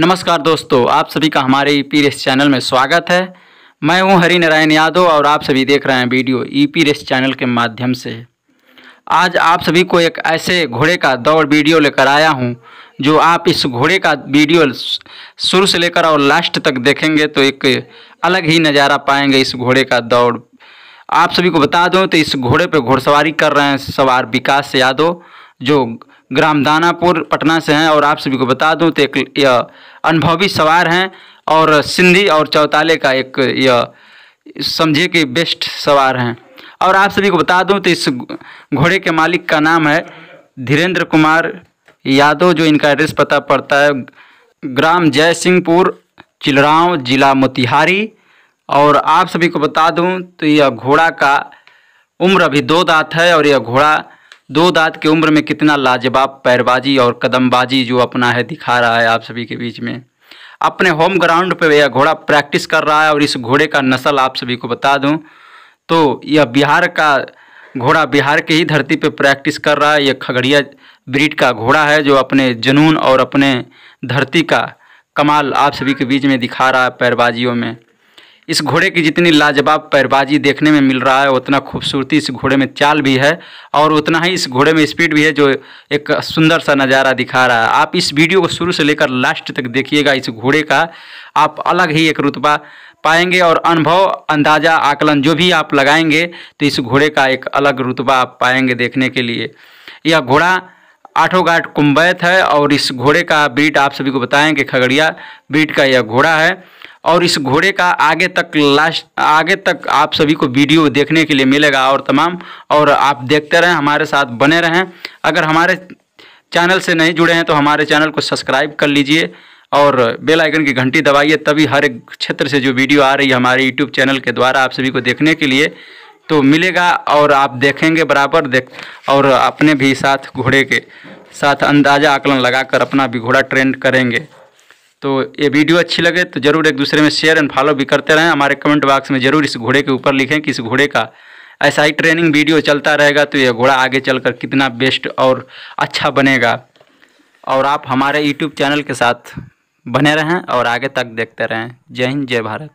नमस्कार दोस्तों आप सभी का हमारे ई e पी चैनल में स्वागत है मैं हूं हरि नारायण यादव और आप सभी देख रहे हैं video E e P channel के माध्यम से आज आप सभी को एक ऐसे घोड़े का दौड़ वीडियो लेकर आया हूं जो आप इस घोड़े का वीडियो शुरू से लेकर और लास्ट तक देखेंगे तो एक अलग ही नज़ारा पाएंगे इस घोड़े का दौड़ आप सभी को बता दूँ तो इस घोड़े पर घोड़सवारी कर रहे हैं सवार विकास यादव जो ग्राम दानापुर पटना से हैं और आप सभी को बता दूं तो एक यह अनुभवी सवार हैं और सिंधी और चौताले का एक यह समझिए कि बेस्ट सवार हैं और आप सभी को बता दूं तो इस घोड़े के मालिक का नाम है धीरेन्द्र कुमार यादव जो इनका एड्रेस पता पड़ता है ग्राम जय सिंहपुर चिलराव जिला मोतिहारी और आप सभी को बता दूं तो यह घोड़ा का उम्र अभी दो दांत है और यह घोड़ा दो दांत की उम्र में कितना लाजवाब पैरबाजी और कदमबाजी जो अपना है दिखा रहा है आप सभी के बीच में अपने होम ग्राउंड पे यह घोड़ा प्रैक्टिस कर रहा है और इस घोड़े का नस्ल आप सभी को बता दूं तो यह बिहार का घोड़ा बिहार के ही धरती पे प्रैक्टिस कर रहा है यह खगड़िया ब्रिड का घोड़ा है जो अपने जुनून और अपने धरती का कमाल आप सभी के बीच में दिखा रहा है पैरबाजियों में इस घोड़े की जितनी लाजवाब पैरबाजी देखने में मिल रहा है उतना खूबसूरती इस घोड़े में चाल भी है और उतना ही इस घोड़े में स्पीड भी है जो एक सुंदर सा नज़ारा दिखा रहा है आप इस वीडियो को शुरू से लेकर लास्ट तक देखिएगा इस घोड़े का आप अलग ही एक रुतबा पाएंगे और अनुभव अंदाज़ा आकलन जो भी आप लगाएंगे तो इस घोड़े का एक अलग रुतबा आप पाएंगे देखने के लिए यह घोड़ा आठों गाठ कुंबैत है और इस घोड़े का ब्रीड आप सभी को बताएं कि खगड़िया ब्रीड का यह घोड़ा है और इस घोड़े का आगे तक लास्ट आगे तक आप सभी को वीडियो देखने के लिए मिलेगा और तमाम और आप देखते रहें हमारे साथ बने रहें अगर हमारे चैनल से नहीं जुड़े हैं तो हमारे चैनल को सब्सक्राइब कर लीजिए और बेल आइकन की घंटी दबाइए तभी हर एक क्षेत्र से जो वीडियो आ रही है हमारे यूट्यूब चैनल के द्वारा आप सभी को देखने के लिए तो मिलेगा और आप देखेंगे बराबर देख और अपने भी साथ घोड़े के साथ अंदाज़ा आकलन लगाकर अपना भी घोड़ा ट्रेंड करेंगे तो ये वीडियो अच्छी लगे तो ज़रूर एक दूसरे में शेयर एंड फॉलो भी करते रहें हमारे कमेंट बॉक्स में ज़रूर इस घोड़े के ऊपर लिखें कि इस घोड़े का ऐसा ही ट्रेनिंग वीडियो चलता रहेगा तो यह घोड़ा आगे चलकर कितना बेस्ट और अच्छा बनेगा और आप हमारे यूट्यूब चैनल के साथ बने रहें और आगे तक देखते रहें जय हिंद जय भारत